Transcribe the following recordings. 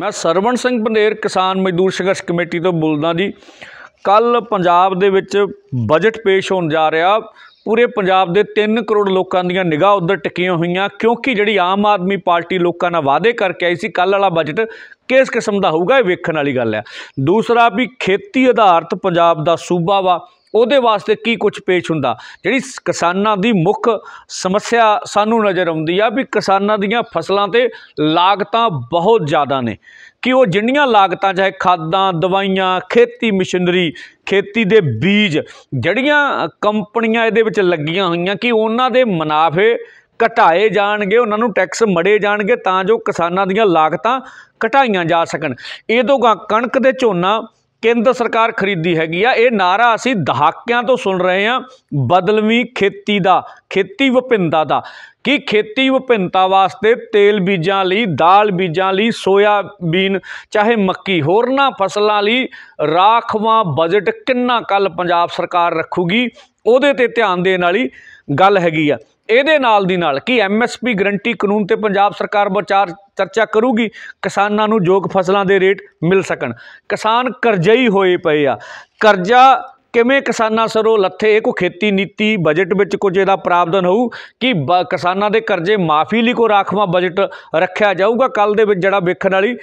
ਮੈਂ ਸਰਵਣ ਸਿੰਘ ਬੰਦੇਰ ਕਿਸਾਨ ਮਜ਼ਦੂਰ ਸੰਘਰਸ਼ ਕਮੇਟੀ ਤੋਂ ਬੋਲਦਾ ਜੀ ਕੱਲ ਪੰਜਾਬ ਦੇ ਵਿੱਚ ਬਜਟ ਪੇਸ਼ ਹੋਣ ਜਾ ਰਿਹਾ ਪੂਰੇ ਪੰਜਾਬ ਦੇ 3 ਕਰੋੜ ਲੋਕਾਂ ਦੀਆਂ ਨਿਗਾਹ ਉਧਰ ਟਿਕੀਆਂ ਹੋਈਆਂ ਕਿਉਂਕਿ ਜਿਹੜੀ ਆਮ ਆਦਮੀ ਪਾਰਟੀ ਲੋਕਾਂ ਨਾਲ ਵਾਅਦੇ ਕਰਕੇ ਆਈ ਸੀ ਕੱਲ ਵਾਲਾ ਬਜਟ ਕਿਸ ਕਿਸਮ ਦਾ ਹੋਊਗਾ ਇਹ ਵੇਖਣ ਵਾਲੀ ਗੱਲ ਹੈ ਦੂਸਰਾ ਵੀ ਖੇਤੀ ਆਧਾਰਿਤ ਪੰਜਾਬ ਦਾ ਸੂਬਾ ਵਾ ਉਹਦੇ ਵਾਸਤੇ ਕੀ ਕੁਝ ਪੇਸ਼ ਹੁੰਦਾ ਜਿਹੜੀ ਕਿਸਾਨਾਂ ਦੀ ਮੁੱਖ ਸਮੱਸਿਆ ਸਾਨੂੰ ਨਜ਼ਰ ਆਉਂਦੀ ਆ ਵੀ ਕਿਸਾਨਾਂ ਦੀਆਂ ਫਸਲਾਂ ਤੇ ਲਾਗਤਾਂ ਬਹੁਤ ਜ਼ਿਆਦਾ ਨੇ ਕਿ ਉਹ ਜਿੰਨੀਆਂ ਲਾਗਤਾਂ ਚਾਹੇ ਖਾਦਾਂ ਦਵਾਈਆਂ ਖੇਤੀ ਮਸ਼ੀਨਰੀ ਖੇਤੀ ਦੇ ਬੀਜ ਜਿਹੜੀਆਂ ਕੰਪਨੀਆਂ ਇਹਦੇ ਵਿੱਚ ਲੱਗੀਆਂ ਹੋਈਆਂ ਕਿ ਉਹਨਾਂ ਦੇ ਮੁਨਾਫੇ ਘਟਾਏ ਜਾਣਗੇ ਉਹਨਾਂ ਨੂੰ ਟੈਕਸ ਮੜੇ ਜਾਣਗੇ ਤਾਂ ਜੋ ਕਿਸਾਨਾਂ ਦੀਆਂ ਲਾਗਤਾਂ ਘਟਾਈਆਂ ਜਾ ਸਕਣ ਇਹ ਤੋਂ ਕਣਕ ਦੇ ਝੋਨਾ ਕੇਂਦਰ ਸਰਕਾਰ ਖਰੀਦੀ ਹੈਗੀ ਆ ਇਹ ਨਾਰਾ ਅਸੀਂ ਦਹਾਕਿਆਂ ਤੋਂ ਸੁਣ ਰਹੇ ਆ ਬਦਲਵੀਂ ਖੇਤੀ ਦਾ ਖੇਤੀ ਵਿਭਿੰਨਤਾ ਦਾ ਕਿ ਖੇਤੀ ਵਿਭਿੰਨਤਾ ਵਾਸਤੇ ਤੇਲ ਬੀਜਾਂ ਲਈ ਦਾਲ ਬੀਜਾਂ ਲਈ ਸੋਇਆ ਬੀਨ ਚਾਹੇ ਮੱਕੀ ਹੋਰਨਾਂ ਫਸਲਾਂ ਲਈ ਰਾਖਵਾ ਬਜਟ ਕਿੰਨਾ ਕੱਲ ਪੰਜਾਬ ਸਰਕਾਰ ਰੱਖੂਗੀ ਉਹਦੇ ਤੇ ਧਿਆਨ ਦੇਣ ਵਾਲੀ ਗੱਲ ਹੈਗੀ ਆ ਇਹਦੇ ਨਾਲ ਦੀ ਨਾਲ ਕੀ ਐਮਐਸਪੀ ਗਰੰਟੀ ਕਾਨੂੰਨ ਤੇ ਪੰਜਾਬ ਸਰਕਾਰ ਵਿਚਾਰ ਚਰਚਾ ਕਰੂਗੀ ਕਿਸਾਨਾਂ ਨੂੰ ਜੋਗ ਫਸਲਾਂ ਦੇ ਰੇਟ ਮਿਲ ਸਕਣ ਕਿਸਾਨ ਕਰਜ਼ਈ ਹੋਏ ਪਏ ਆ ਕਰਜ਼ਾ ਕਿਵੇਂ ਕਿਸਾਨਾਂ ਸਰੋਂ ਲੱਥੇ ਕੋ ਖੇਤੀ ਨੀਤੀ ਬਜਟ ਵਿੱਚ ਕੁਝ ਇਹਦਾ ਪ੍ਰਾਵਧਾਨ ਹੋਊ ਕਿ ਕਿਸਾਨਾਂ ਦੇ ਕਰਜ਼ੇ ਮਾਫੀ ਲਈ ਕੋ ਰਾਖਵਾ ਬਜਟ ਰੱਖਿਆ ਜਾਊਗਾ ਕੱਲ ਦੇ ਵਿੱਚ ਜਿਹੜਾ ਵੇਖਣ ਵਾਲੀ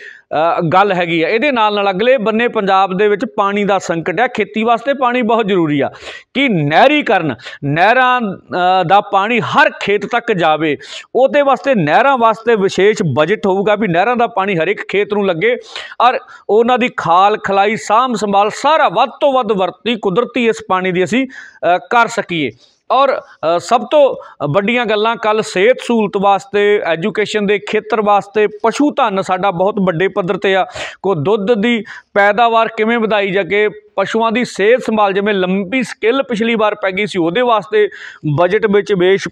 ਗੱਲ ਹੈਗੀ ਆ ਇਹਦੇ ਨਾਲ ਨਾਲ ਅਗਲੇ ਬੰਨੇ ਪੰਜਾਬ ਦੇ ਵਿੱਚ ਪਾਣੀ ਦਾ ਸੰਕਟ ਹੈ ਖੇਤੀ ਵਾਸਤੇ ਪਾਣੀ ਬਹੁਤ ਜ਼ਰੂਰੀ ਆ ਕਿ ਨਹਿਰੀਕਰਨ ਨਹਿਰਾਂ ਦਾ ਪਾਣੀ ਹਰ ਖੇਤ ਤੱਕ ਜਾਵੇ ਉਹਦੇ ਵਾਸਤੇ ਨਹਿਰਾਂ ਵਾਸਤੇ ਵਿਸ਼ੇਸ਼ ਬਜਟ ਹੋਊਗਾ ਵੀ ਨਹਿਰਾਂ ਦਾ ਪਾਣੀ ਹਰ ਇੱਕ ਖੇਤ ਨੂੰ ਲੱਗੇ ਔਰ ਉਹਨਾਂ ਦੀ ਖਾਲ ਖਲਾਈ ਸਾਂਭ ਸੰਭਾਲ ਸਾਰਾ ਵੱਧ ਤੋਂ ਵੱਧ ਵਰਤੀ ਕੁਦਰਤ ਕੁਦਰਤੀ ਇਸ ਪਾਣੀ ਦੀ ਅਸੀਂ ਕਰ ਸਕੀਏ ਔਰ ਸਭ ਤੋਂ ਵੱਡੀਆਂ ਗੱਲਾਂ ਕੱਲ ਸਿਹਤ ਸਹੂਲਤ ਵਾਸਤੇ ਐਜੂਕੇਸ਼ਨ ਦੇ ਖੇਤਰ ਵਾਸਤੇ ਪਸ਼ੂ ਧਨ ਸਾਡਾ ਬਹੁਤ ਵੱਡੇ ਪੱਧਰ ਤੇ ਆ ਕੋ ਦੁੱਧ ਦੀ ਪੈਦਾਵਾਰ ਕਿਵੇਂ ਵਧਾਈ ਜਾਕੇ ਪਸ਼ੂਆਂ ਦੀ ਸਿਹਤ ਸੰਭਾਲ ਜਿਵੇਂ ਲੰਬੀ ਸਕਿੱਲ ਪਿਛਲੀ ਵਾਰ ਪੈ ਗਈ ਸੀ ਉਹਦੇ ਵਾਸਤੇ ਬਜਟ ਵਿੱਚ ਵੇਸ਼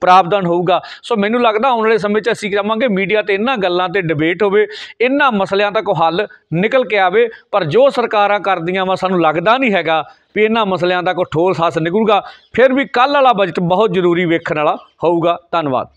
ਪ੍ਰਾਵਧਾਨ ਹੋਊਗਾ ਸੋ ਮੈਨੂੰ ਲੱਗਦਾ ਆਉਣ ਵਾਲੇ ਸਮੇਂ 'ਚ ਅਸੀਂ ਕਰਾਂਗੇ ਮੀਡੀਆ ਤੇ ਇਹਨਾਂ ਗੱਲਾਂ ਤੇ ਡਿਬੇਟ ਹੋਵੇ ਇਹਨਾਂ ਮਸਲਿਆਂ ਦਾ ਕੋ ਹੱਲ ਨਿਕਲ ਕੇ ਆਵੇ ਪਰ ਜੋ ਸਰਕਾਰਾਂ ਕਰਦੀਆਂ ਵਾ ਸਾਨੂੰ ਲੱਗਦਾ ਨਹੀਂ ਹੈਗਾ ਵੀ ਇਹਨਾਂ ਮਸਲਿਆਂ ਦਾ ਕੋਈ ਠੋਸ ਹੱਲ ਨਿਕਲੂਗਾ ਫਿਰ ਵੀ ਕੱਲ ਵਾਲਾ ਬਜਟ ਬਹੁਤ ਜ਼ਰੂਰੀ ਵੇਖਣ ਵਾਲਾ ਹੋਊਗਾ ਧੰਨਵਾਦ